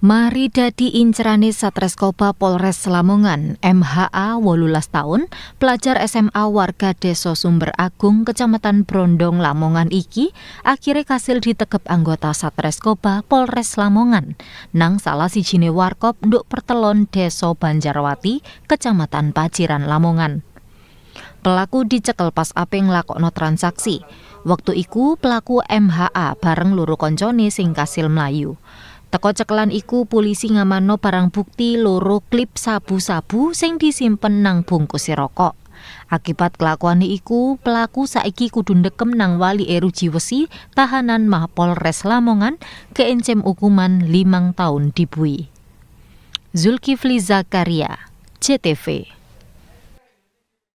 Mari dadi incerane Satreskoba Polres Lamongan, MHA 18 tahun, pelajar SMA warga deso Sumber Agung, Kecamatan Brondong, Lamongan iki, akhirnya kasil ditekep anggota Satreskoba Polres Lamongan, nang salah si jine warkop nduk pertelon deso Banjarwati, Kecamatan Paciran, Lamongan. Pelaku dicekel pas ape nglakokno transaksi. Waktu iku pelaku MHA bareng luru koncone sing kasil melayu. Teko cekelan iku polisi ngamano barang bukti loro klip sabu-sabu sing disimpen nang bungkus rokok. Akibat kelakuan iku, pelaku saiki kudu ndekem nang wali eru jiwesi tahanan Mapolres Lamongan keencem hukuman limang tahun dibui. Zulkifli Zakaria, CTV